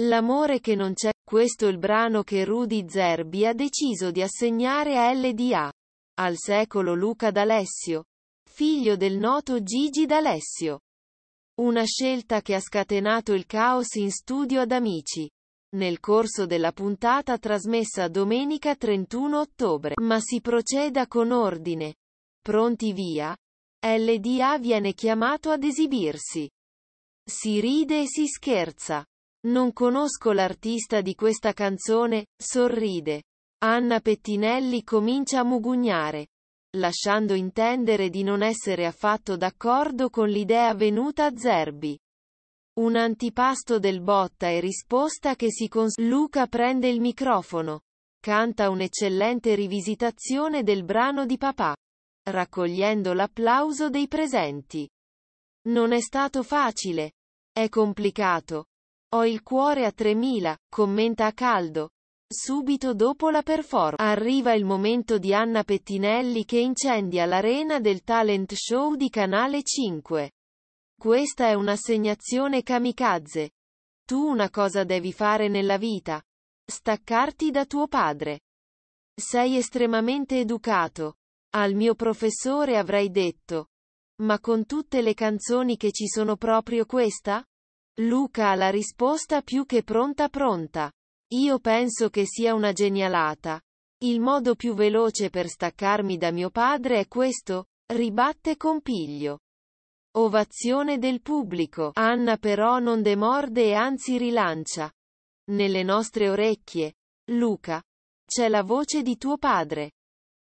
L'amore che non c'è, questo è il brano che Rudy Zerbi ha deciso di assegnare a LDA. Al secolo Luca D'Alessio. Figlio del noto Gigi D'Alessio. Una scelta che ha scatenato il caos in studio ad amici. Nel corso della puntata trasmessa domenica 31 ottobre. Ma si proceda con ordine. Pronti via? LDA viene chiamato ad esibirsi. Si ride e si scherza. Non conosco l'artista di questa canzone, sorride. Anna Pettinelli comincia a mugugnare, lasciando intendere di non essere affatto d'accordo con l'idea venuta a Zerbi. Un antipasto del botta e risposta che si cons... Luca prende il microfono. Canta un'eccellente rivisitazione del brano di papà, raccogliendo l'applauso dei presenti. Non è stato facile. È complicato, ho il cuore a 3000, commenta a caldo. Subito dopo la performance arriva il momento di Anna Pettinelli che incendia l'arena del talent show di Canale 5. Questa è un'assegnazione kamikaze. Tu una cosa devi fare nella vita. Staccarti da tuo padre. Sei estremamente educato. Al mio professore avrei detto. Ma con tutte le canzoni che ci sono proprio questa? Luca ha la risposta più che pronta pronta. Io penso che sia una genialata. Il modo più veloce per staccarmi da mio padre è questo, ribatte Compiglio. Ovazione del pubblico. Anna però non demorde e anzi rilancia. Nelle nostre orecchie. Luca. C'è la voce di tuo padre.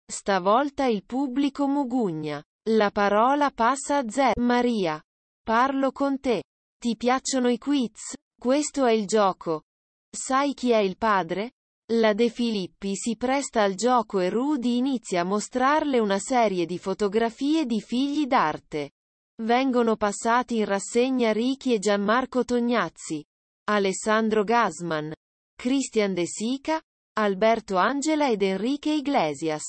Stavolta il pubblico mugugna. La parola passa a Zé. Maria. Parlo con te. Ti piacciono i quiz? Questo è il gioco. Sai chi è il padre? La De Filippi si presta al gioco e Rudy inizia a mostrarle una serie di fotografie di figli d'arte. Vengono passati in rassegna Ricky e Gianmarco Tognazzi, Alessandro Gasman, Christian De Sica, Alberto Angela ed Enrique Iglesias.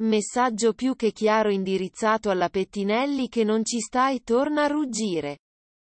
Messaggio più che chiaro indirizzato alla Pettinelli che non ci sta e torna a ruggire.